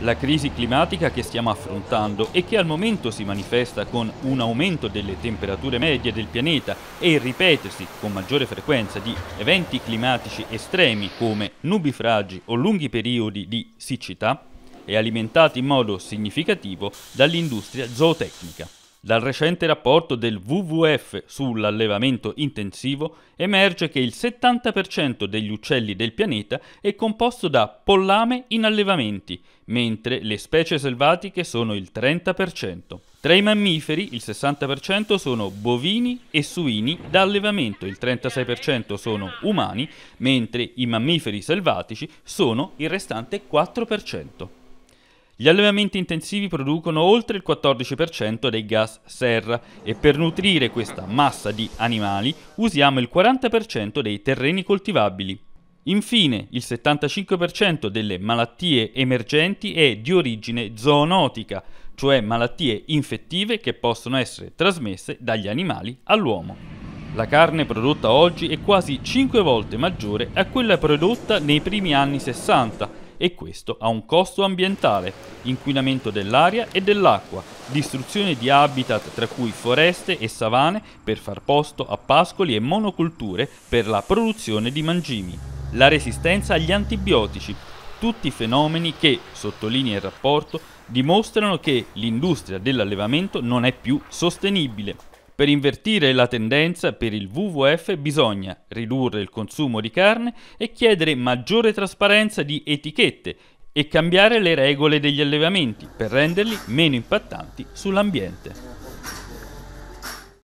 La crisi climatica che stiamo affrontando e che al momento si manifesta con un aumento delle temperature medie del pianeta e il ripetersi con maggiore frequenza di eventi climatici estremi come nubifragi o lunghi periodi di siccità, è alimentata in modo significativo dall'industria zootecnica. Dal recente rapporto del WWF sull'allevamento intensivo emerge che il 70% degli uccelli del pianeta è composto da pollame in allevamenti, mentre le specie selvatiche sono il 30%. Tra i mammiferi il 60% sono bovini e suini da allevamento, il 36% sono umani, mentre i mammiferi selvatici sono il restante 4%. Gli allevamenti intensivi producono oltre il 14% dei gas serra e per nutrire questa massa di animali usiamo il 40% dei terreni coltivabili. Infine, il 75% delle malattie emergenti è di origine zoonotica, cioè malattie infettive che possono essere trasmesse dagli animali all'uomo. La carne prodotta oggi è quasi 5 volte maggiore a quella prodotta nei primi anni 60 e questo ha un costo ambientale, inquinamento dell'aria e dell'acqua, distruzione di habitat tra cui foreste e savane per far posto a pascoli e monoculture per la produzione di mangimi, la resistenza agli antibiotici, tutti fenomeni che, sottolinea il rapporto, dimostrano che l'industria dell'allevamento non è più sostenibile. Per invertire la tendenza per il WWF bisogna ridurre il consumo di carne e chiedere maggiore trasparenza di etichette e cambiare le regole degli allevamenti per renderli meno impattanti sull'ambiente.